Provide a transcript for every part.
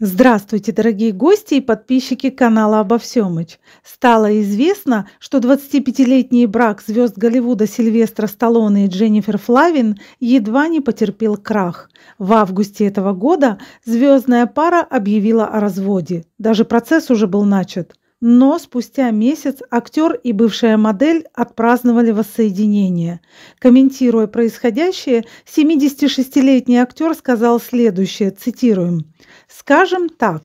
Здравствуйте, дорогие гости и подписчики канала «Обо всемыч». Стало известно, что 25-летний брак звезд Голливуда Сильвестра Сталлоне и Дженнифер Флавин едва не потерпел крах. В августе этого года звездная пара объявила о разводе. Даже процесс уже был начат. Но спустя месяц актер и бывшая модель отпраздновали воссоединение. Комментируя происходящее, 76-летний актер сказал следующее, цитируем. «Скажем так,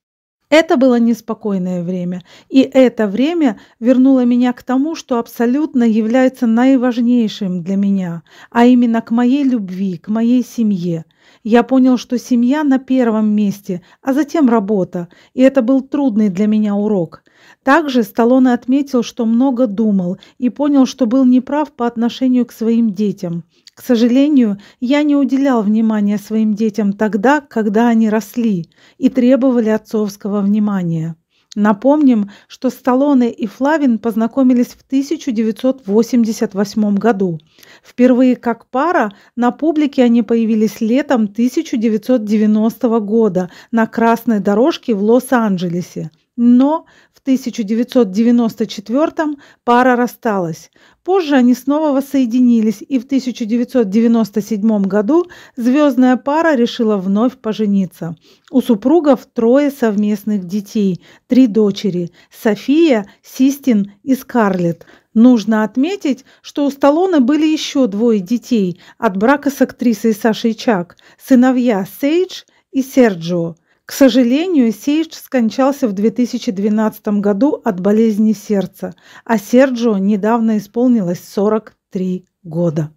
это было неспокойное время, и это время вернуло меня к тому, что абсолютно является наиважнейшим для меня, а именно к моей любви, к моей семье. Я понял, что семья на первом месте, а затем работа, и это был трудный для меня урок. Также Сталлоне отметил, что много думал и понял, что был неправ по отношению к своим детям – к сожалению, я не уделял внимания своим детям тогда, когда они росли и требовали отцовского внимания. Напомним, что Сталлоне и Флавин познакомились в 1988 году. Впервые как пара на публике они появились летом 1990 года на красной дорожке в Лос-Анджелесе – но в 1994 пара рассталась. Позже они снова воссоединились, и в 1997 году звездная пара решила вновь пожениться. У супругов трое совместных детей, три дочери – София, Систин и Скарлетт. Нужно отметить, что у Сталлоне были еще двое детей от брака с актрисой Сашей Чак – сыновья Сейдж и Серджио – к сожалению, Сейдж скончался в 2012 году от болезни сердца, а Серджио недавно исполнилось 43 года.